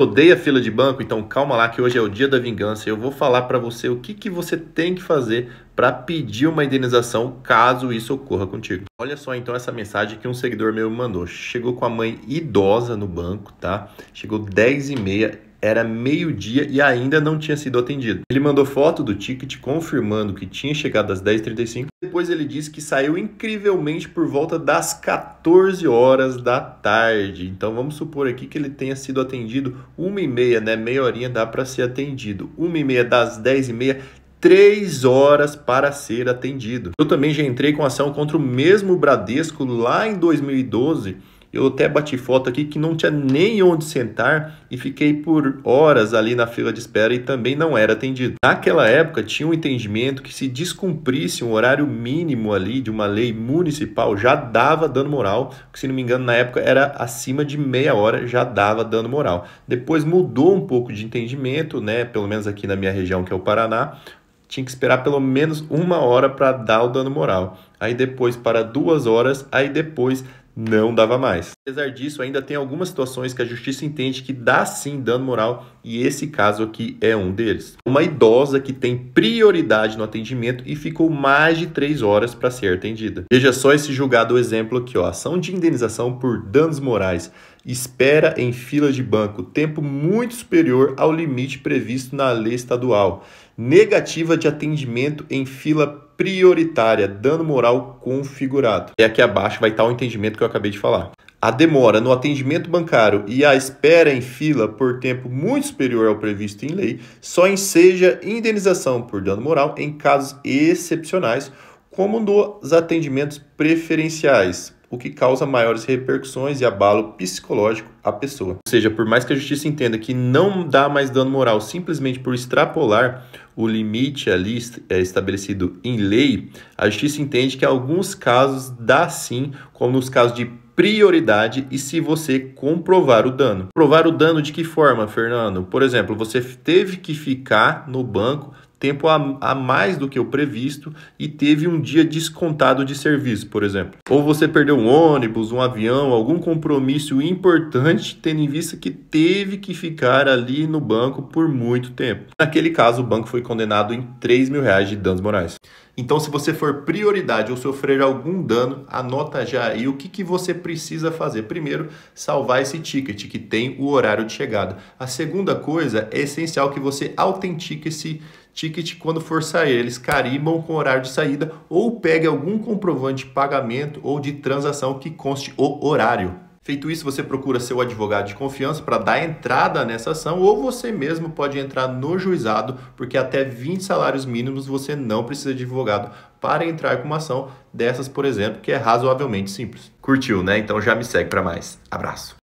odeia fila de banco, então calma lá que hoje é o dia da vingança. Eu vou falar para você o que, que você tem que fazer para pedir uma indenização caso isso ocorra contigo. Olha só então essa mensagem que um seguidor meu me mandou. Chegou com a mãe idosa no banco, tá? Chegou 10 e meia era meio-dia e ainda não tinha sido atendido. Ele mandou foto do ticket confirmando que tinha chegado às 10h35. Depois ele disse que saiu incrivelmente por volta das 14 horas da tarde. Então vamos supor aqui que ele tenha sido atendido uma e meia, né? Meia horinha dá para ser atendido. Uma e meia das 10h30 três horas para ser atendido. Eu também já entrei com ação contra o mesmo Bradesco lá em 2012 eu até bati foto aqui que não tinha nem onde sentar e fiquei por horas ali na fila de espera e também não era atendido. Naquela época tinha um entendimento que se descumprisse um horário mínimo ali de uma lei municipal já dava dano moral, que se não me engano na época era acima de meia hora já dava dano moral. Depois mudou um pouco de entendimento, né? Pelo menos aqui na minha região que é o Paraná, tinha que esperar pelo menos uma hora para dar o dano moral. Aí depois para duas horas, aí depois não dava mais. Apesar disso, ainda tem algumas situações que a justiça entende que dá sim dano moral e esse caso aqui é um deles. Uma idosa que tem prioridade no atendimento e ficou mais de três horas para ser atendida. Veja só esse julgado exemplo aqui, ó, ação de indenização por danos morais. Espera em fila de banco, tempo muito superior ao limite previsto na lei estadual. Negativa de atendimento em fila prioritária, dano moral configurado. E aqui abaixo vai estar o entendimento que eu acabei de falar. A demora no atendimento bancário e a espera em fila por tempo muito superior ao previsto em lei só enseja indenização por dano moral em casos excepcionais, como nos atendimentos preferenciais, o que causa maiores repercussões e abalo psicológico à pessoa. Ou seja, por mais que a justiça entenda que não dá mais dano moral simplesmente por extrapolar o limite ali é, estabelecido em lei, a justiça entende que alguns casos dá sim, como nos casos de prioridade e se você comprovar o dano. Provar o dano de que forma, Fernando? Por exemplo, você teve que ficar no banco tempo a, a mais do que o previsto e teve um dia descontado de serviço, por exemplo. Ou você perdeu um ônibus, um avião, algum compromisso importante, tendo em vista que teve que ficar ali no banco por muito tempo. Naquele caso, o banco foi condenado em 3 mil reais de danos morais. Então, se você for prioridade ou sofrer algum dano, anota já aí o que, que você precisa fazer. Primeiro, salvar esse ticket que tem o horário de chegada. A segunda coisa é essencial que você autentique esse ticket quando for sair. Eles carimbam com horário de saída ou pegue algum comprovante de pagamento ou de transação que conste o horário. Feito isso, você procura seu advogado de confiança para dar entrada nessa ação ou você mesmo pode entrar no juizado, porque até 20 salários mínimos você não precisa de advogado para entrar com uma ação dessas, por exemplo, que é razoavelmente simples. Curtiu, né? Então já me segue para mais. Abraço.